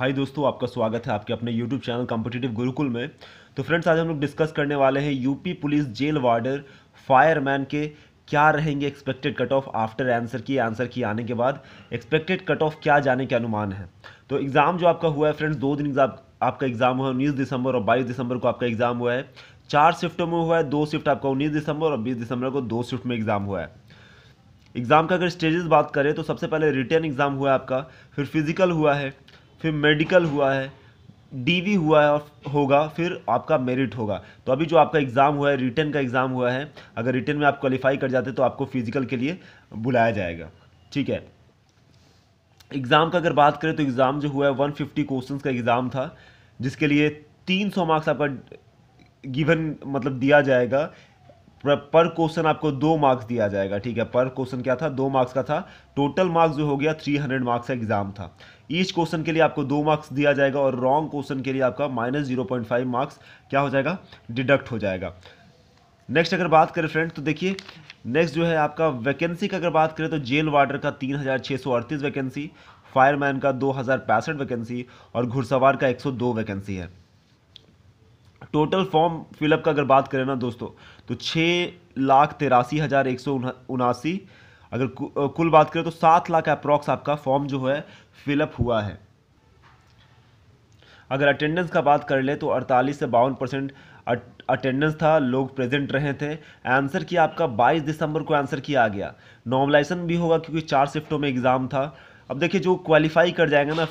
हाय दोस्तों आपका स्वागत है आपके अपने यूट्यूब चैनल कॉम्पिटेटिव गुरुकुल में तो फ्रेंड्स आज हम लोग डिस्कस करने वाले हैं UP police jail warder fireman के क्या रहेंगे expected cut off after answer key answer key आने के बाद एक्सपेक्टेड कट ऑफ क्या जाने के अनुमान है तो एग्ज़ाम जो आपका हुआ है फ्रेंड्स दो दिन आप, आपका एग्ज़ाम हुआ है उन्नीस दिसंबर और बाईस दिसंबर को आपका एग्ज़ाम हुआ है चार शिफ्टों में हुआ है दो शिफ्ट आपका उन्नीस दिसंबर और बीस दिसंबर को दो शिफ्ट में एग्ज़ाम हुआ है एग्ज़ाम का अगर स्टेजेस बात करें तो सबसे पहले रिटर्न एग्ज़ाम हुआ है आपका फिर फिजिकल हुआ है फिर मेडिकल हुआ है डीवी हुआ है होगा फिर आपका मेरिट होगा तो अभी जो आपका एग्ज़ाम हुआ है रिटर्न का एग्ज़ाम हुआ है अगर रिटर्न में आप क्वालिफाई कर जाते तो आपको फिजिकल के लिए बुलाया जाएगा ठीक है एग्ज़ाम का अगर बात करें तो एग्ज़ाम जो हुआ है वन फिफ्टी क्वेश्चन का एग्ज़ाम था जिसके लिए तीन सौ मार्क्स आपका गिवन मतलब दिया जाएगा पर क्वेश्चन आपको दो मार्क्स दिया जाएगा ठीक है पर क्वेश्चन क्या था दो मार्क्स का था टोटल मार्क्स जो हो गया थ्री हंड्रेड मार्क्स का एग्ज़ाम था ईच क्वेश्चन के लिए आपको दो मार्क्स दिया जाएगा और रॉन्ग क्वेश्चन के लिए आपका minus zero point five marks क्या हो जाएगा डिडक्ट हो जाएगा नेक्स्ट अगर बात करें फ्रेंड तो देखिए नेक्स्ट जो है आपका वैकेंसी का अगर बात करें तो जेल वार्डर का तीन हज़ार छः सौ अड़तीस वैकेंसी फायरमैन का दो हज़ार पैंसठ वैकेंसी और घुड़सवार का एक सौ दो वैकेंसी है टोटल फॉर्म फिलअप का अगर बात करें ना दोस्तों तो छः लाख तिरासी हज़ार एक सौ उनासी अगर कुल बात करें तो सात लाख अप्रॉक्स आपका फॉर्म जो है फिलअप हुआ है अगर अटेंडेंस का बात कर ले तो 48 से बावन परसेंट अटेंडेंस था लोग प्रेजेंट रहे थे आंसर किया आपका 22 दिसंबर को आंसर किया गया नॉर्मलाइजेशन भी होगा क्योंकि चार शिफ्टों में एग्ज़ाम था अब देखिए जो क्वालिफाई कर जाएंगे ना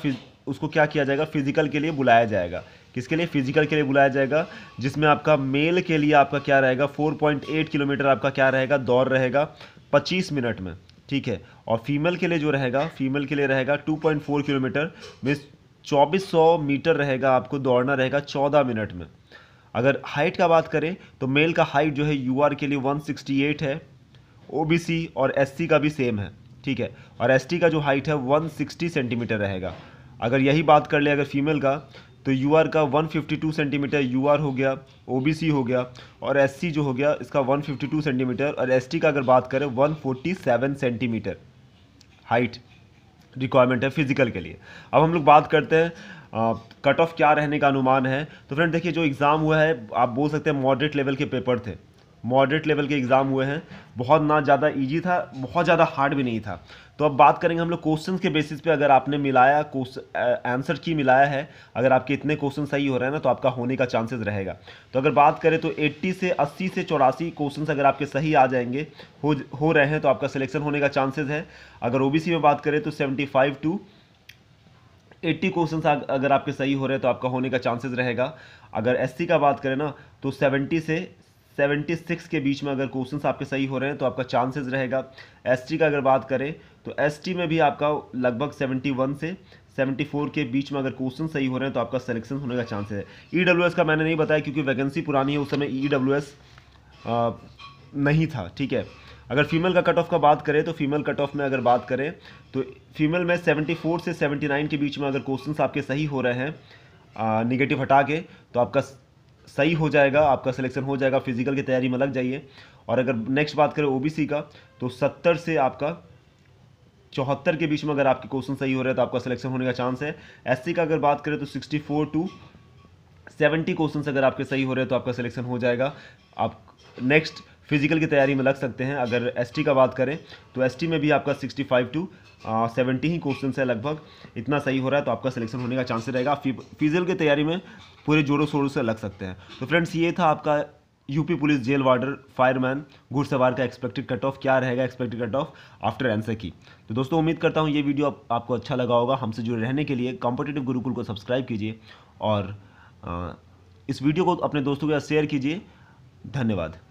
उसको क्या किया जाएगा फिजिकल के लिए बुलाया जाएगा किसके लिए फिजिकल के लिए बुलाया जाएगा जिसमें आपका मेल के लिए आपका क्या रहेगा 4.8 किलोमीटर आपका क्या रहेगा दौड़ रहेगा 25 मिनट में ठीक है और फीमेल के लिए जो रहेगा फीमेल के लिए रहेगा 2.4 किलोमीटर मीन्स 2400 मीटर रहेगा आपको दौड़ना रहेगा 14 मिनट में अगर हाइट का बात करें तो मेल का हाइट जो है यू के लिए वन है ओ और एस का भी सेम है ठीक है और एस का जो हाइट है वन सेंटीमीटर रहेगा अगर यही बात कर ले अगर फीमेल का तो यू आर का 152 सेंटीमीटर यू आर हो गया ओ बी सी हो गया और एस सी जो हो गया इसका 152 सेंटीमीटर और एस टी का अगर बात करें 147 सेंटीमीटर हाइट रिक्वायरमेंट है फिजिकल के लिए अब हम लोग बात करते हैं कट ऑफ क्या रहने का अनुमान है तो फ्रेंड देखिए जो एग्ज़ाम हुआ है आप बोल सकते हैं मॉडरेट लेवल के पेपर थे मॉडरेट लेवल के एग्ज़ाम हुए हैं बहुत ना ज़्यादा इजी था बहुत ज़्यादा हार्ड भी नहीं था तो अब बात करेंगे हम लोग क्वेश्चन के बेसिस पे अगर आपने मिलाया आंसर की मिलाया है अगर आपके इतने क्वेश्चन सही हो रहे हैं ना तो आपका होने का चांसेस रहेगा तो अगर बात करें तो 80 से 80 से चौरासी क्वेश्चन अगर आपके सही आ जाएंगे हो हो रहे हैं तो आपका सिलेक्शन होने का चांसेज है अगर ओ में बात करें तो सेवेंटी टू एट्टी क्वेश्चन अगर आपके सही हो रहे हैं तो आपका होने का चांसेस रहेगा अगर एस का बात करें ना तो सेवेंटी से 76 के बीच में अगर क्वेश्चन आपके सही हो रहे हैं तो आपका चांसेस रहेगा एस का अगर बात करें तो एस में भी आपका लगभग 71 से 74 के बीच में अगर क्वेश्चन सही हो रहे हैं तो आपका सिलेक्शन होने का चांसेस है ई e का मैंने नहीं बताया क्योंकि वैकेंसी पुरानी है उस समय ई e नहीं था ठीक है अगर फीमेल का कट ऑफ का बात करें तो फीमेल कट ऑफ में अगर बात करें तो फीमेल में 74 से 79 के बीच में अगर क्वेश्चंस आपके सही हो रहे हैं निगेटिव हटा के तो आपका सही हो जाएगा आपका सिलेक्शन हो जाएगा फिजिकल की तैयारी में लग जाइए और अगर नेक्स्ट बात करें ओबीसी का तो सत्तर से आपका चौहत्तर के बीच में अगर आपके क्वेश्चन सही हो रहे हैं तो आपका सिलेक्शन होने का चांस है एससी का अगर बात करें तो sixty four to seventy question अगर आपके सही हो रहे हैं तो आपका सिलेक्शन हो जाएगा आप नेक्स्ट फिजिकल की तैयारी में लग सकते हैं अगर एस का बात करें तो एस में भी आपका सिक्सटी फाइव टू सेवेंटी ही क्वेश्चन है लगभग इतना सही हो रहा है तो आपका सिलेक्शन होने का चांसेस रहेगा फिजिकल की तैयारी में पूरे जोरों शोरों से लग सकते हैं तो फ्रेंड्स ये था आपका UP police jail warder fireman घुड़सवार का एक्सपेक्टेड कट ऑफ क्या रहेगा expected cut off after answer key तो दोस्तों उम्मीद करता हूँ ये वीडियो आप, आपको अच्छा लगा होगा हमसे जुड़े रहने के लिए कॉम्पिटेटिव गुरुकुल को सब्सक्राइब कीजिए और आ, इस वीडियो को अपने दोस्तों के साथ शेयर कीजिए धन्यवाद